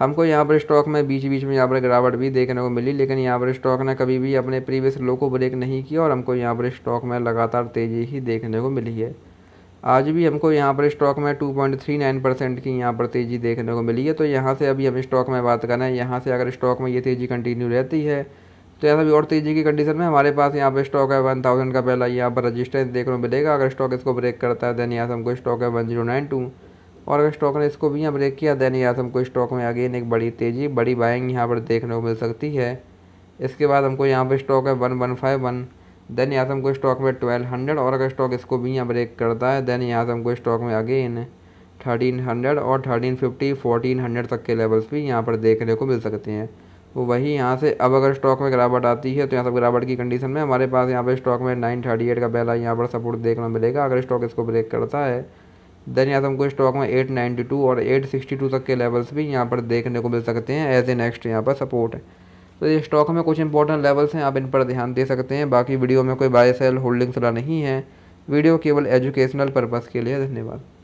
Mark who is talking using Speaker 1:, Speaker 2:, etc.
Speaker 1: हमको यहाँ पर स्टॉक में बीच बीच में यहाँ पर गिरावट भी देखने को मिली लेकिन यहाँ पर स्टॉक ने कभी भी अपने प्रीवियस लो को ब्रेक नहीं किया और हमको यहाँ पर स्टॉक में लगातार तेज़ी ही देखने को मिली है आज भी हमको यहाँ पर स्टॉक में 2.39 परसेंट की यहाँ पर तेज़ी देखने को मिली है तो यहाँ से अभी हम स्टॉक में बात करें यहाँ से अगर स्टॉक में ये तेज़ी कंटिन्यू रहती है तो ऐसा भी और तेज़ी की कंडीशन में हमारे पास यहाँ पर स्टॉक है वन थाउजेंड का पहला यहाँ पर रजिस्टेंस देखने को मिलेगा अगर स्टॉक इसको ब्रेक करता है देन यहाँ से हमको स्टॉक है वन जीरो नाइन टू और अगर स्टॉक ने इसको भी यहाँ ब्रेक किया देन यहाँ से हमको स्टॉक में अगेन एक बड़ी तेज़ी बड़ी बाइंग यहाँ पर देखने को मिल सकती है इसके बाद हमको यहाँ पर स्टॉक है one one five one then यहाँ हमको स्टॉक में ट्वेल्व हंड्रेड और अगर स्टॉक इसको भी यहाँ ब्रेक करता है देन यहाँ से हमको स्टॉक में अगेन थर्टीन हंड्रेड और थर्टीन फिफ्टी फोर्टीन हंड्रेड तक के लेवल्स भी यहाँ पर देखने को मिल सकते हैं तो वही यहाँ से अब अगर स्टॉक में गिरावट आती है तो यहाँ सब गिरावट की कंडीशन में हमारे पास यहाँ पर स्टॉक में नाइन थर्टी एट का पहला यहाँ पर सपोर्ट देखना मिलेगा अगर स्टॉक इसको ब्रेक करता है देन यहाँ से हमको स्टॉक में 892 और 862 तक के लेवल्स भी यहाँ पर देखने को मिल सकते हैं एज ए नेक्स्ट यहाँ पर सपोर्ट है तो ये स्टॉक में कुछ इंपॉर्टेंट लेवल्स हैं आप इन पर ध्यान दे सकते हैं बाकी वीडियो में कोई बाय सेल होल्डिंग्स वाला नहीं है वीडियो केवल एजुकेशनल पर्पज़ के लिए धन्यवाद